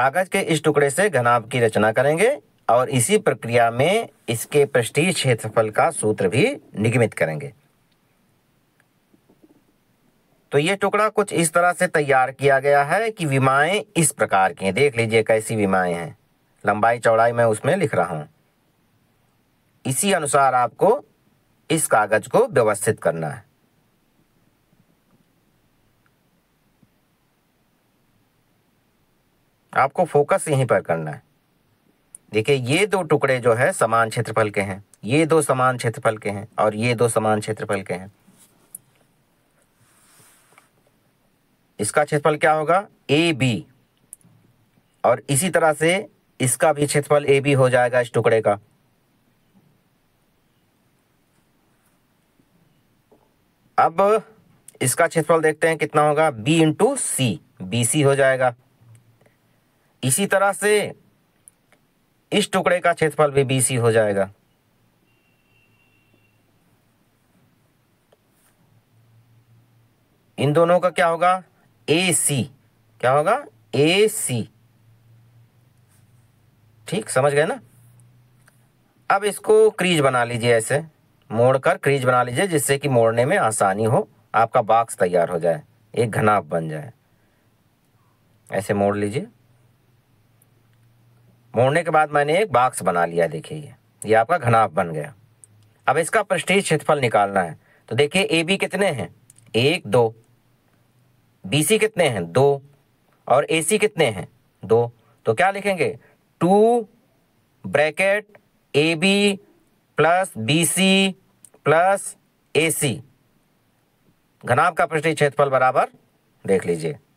कागज के इस टुकड़े से घनाभ की रचना करेंगे और इसी प्रक्रिया में इसके पृष्ठीय क्षेत्रफल का सूत्र भी निगमित करेंगे तो ये टुकड़ा कुछ इस तरह से तैयार किया गया है कि विमाएं इस प्रकार की हैं देख लीजिए कैसी विमाएं हैं लंबाई चौड़ाई मैं उसमें लिख रहा हूं इसी अनुसार आपको इस कागज़ को व्यवस्थित करना है आपको फोकस यहीं पर करना है देखिए ये दो टुकड़े जो है समान क्षेत्रफल के हैं ये दो समान क्षेत्रफल के हैं और ये दो समान क्षेत्रफल के हैं इसका क्षेत्रफल क्या होगा ए बी और इसी तरह से इसका भी क्षेत्रफल ए बी हो जाएगा इस टुकड़े का अब इसका क्षेत्रफल देखते हैं कितना होगा B into C B C हो जाएगा इसी तरह से इस टुकड़े का क्षेत्रफल भी बीसी हो जाएगा इन दोनों का क्या होगा ए सी क्या होगा ए सी ठीक समझ गए ना अब इसको क्रीज बना लीजिए ऐसे मोड़ कर क्रीज बना लीजिए जिससे कि मोड़ने में आसानी हो आपका बॉक्स तैयार हो जाए एक घनाप बन जाए ऐसे मोड़ लीजिए मोड़ने के बाद मैंने एक बाक्स बना लिया देखिए ये ये आपका घनाभ बन गया अब इसका पृष्ठीय क्षेत्रफल निकालना है तो देखिए ए बी कितने हैं एक दो बी सी कितने हैं दो और ए सी कितने हैं दो तो क्या लिखेंगे two bracket A B plus B C plus A C घनाभ का पृष्ठीय क्षेत्रफल बराबर देख लीजिए